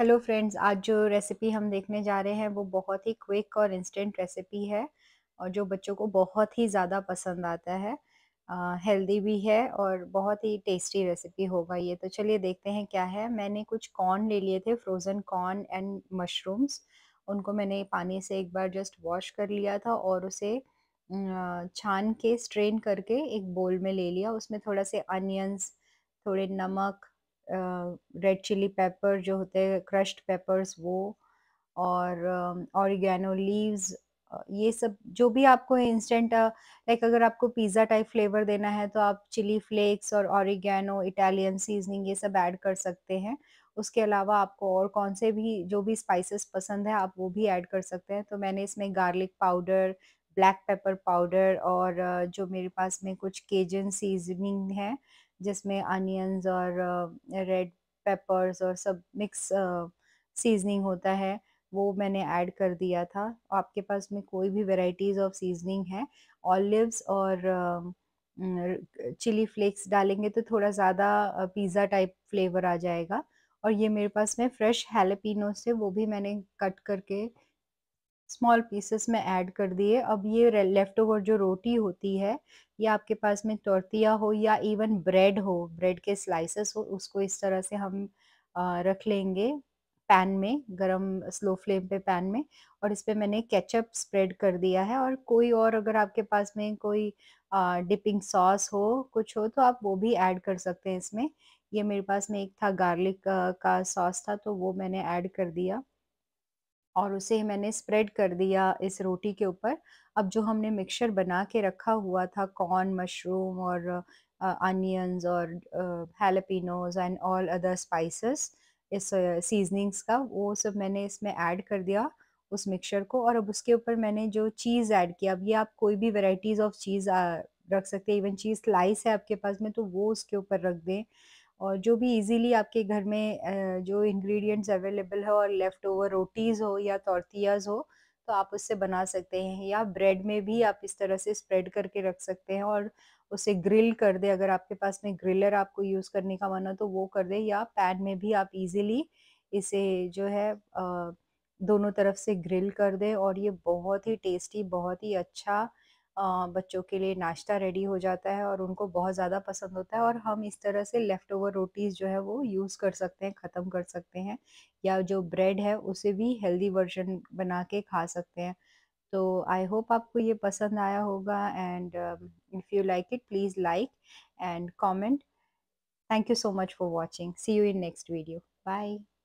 hello friends आज जो recipe हम देखने जा रहे हैं वो बहुत ही क्विक और इंस्टेंट रेसिपी है और जो बच्चों को बहुत ही ज़्यादा पसंद आता है हेल्दी भी है और बहुत ही टेस्टी रेसिपी होगा ये तो चलिए देखते हैं क्या है मैंने कुछ कॉर्न ले लिए थे फ्रोज़न कॉर्न एंड मशरूम्स उनको मैंने पानी से एक बार जस्ट वॉश कर लिया था और उसे छान के स्ट्रेन करके एक बोल में ले लिया उसमें थोड़ा से अनियंस थोड़े नमक रेड चिली पेपर जो होते हैं क्रश्ड पेपर्स वो और ऑरिगेनो लीव्स ये सब जो भी आपको इंस्टेंट लाइक अगर आपको पिज़्ज़ा टाइप फ्लेवर देना है तो आप चिली फ्लेक्स और ऑरिगेनो इटालियन सीजनिंग ये सब ऐड कर सकते हैं उसके अलावा आपको और कौन से भी जो भी स्पाइसेस पसंद है आप वो भी ऐड कर सकते हैं तो मैंने इसमें garlic powder black pepper powder और जो मेरे पास में कुछ केजन सीजनिंग है जिसमें अनियंस और रेड पेपर्स और सब मिक्स सीजनिंग होता है वो मैंने ऐड कर दिया था आपके पास में कोई भी वेराइटीज़ ऑफ सीजनिंग है ऑलिवस और चिली फ्लेक्स डालेंगे तो थोड़ा ज़्यादा पिज़्ज़ा टाइप फ्लेवर आ जाएगा और ये मेरे पास में फ्रेश हेलेपिनो से वो भी मैंने कट करके स्मॉल पीसेस में ऐड कर दिए अब ये लेफ्ट ओवर जो रोटी होती है या आपके पास में तोर्तिया हो या इवन ब्रेड हो ब्रेड के स्लाइसेस हो उसको इस तरह से हम रख लेंगे पैन में गरम स्लो फ्लेम पे पैन में और इस पर मैंने केचप स्प्रेड कर दिया है और कोई और अगर आपके पास में कोई आ, डिपिंग सॉस हो कुछ हो तो आप वो भी ऐड कर सकते हैं इसमें ये मेरे पास में एक था गार्लिक का, का सॉस था तो वो मैंने ऐड कर दिया और उसे मैंने स्प्रेड कर दिया इस रोटी के ऊपर अब जो हमने मिक्सचर बना के रखा हुआ था कॉर्न मशरूम और अनियंस और jalapenos and all other spices इस सीजनिंग्स का वो सब मैंने इसमें ऐड कर दिया उस मिक्सचर को और अब उसके ऊपर मैंने जो चीज़ ऐड किया अब ये आप कोई भी वेराइटीज़ ऑफ चीज़ रख सकते हैं इवन चीज़ स्लाइस है आपके पास में तो वो उसके ऊपर रख दें और जो भी इजीली आपके घर में जो इंग्रेडिएंट्स अवेलेबल है और लेफ़्ट ओवर रोटीज़ हो या तोर्तियाज़ हो तो आप उससे बना सकते हैं या ब्रेड में भी आप इस तरह से स्प्रेड करके रख सकते हैं और उसे ग्रिल कर दे अगर आपके पास में ग्रिलर आपको यूज़ करने का मन हो तो वो कर दे या पैन में भी आप इजीली इसे जो है दोनों तरफ से ग्रिल कर दे और ये बहुत ही टेस्टी बहुत ही अच्छा बच्चों के लिए नाश्ता रेडी हो जाता है और उनको बहुत ज़्यादा पसंद होता है और हम इस तरह से लेफ़्ट ओवर रोटीज़ जो है वो यूज़ कर सकते हैं ख़त्म कर सकते हैं या जो ब्रेड है उसे भी हेल्दी वर्जन बना के खा सकते हैं तो आई होप आपको ये पसंद आया होगा and if you like it please like and comment thank you so much for watching see you in next video bye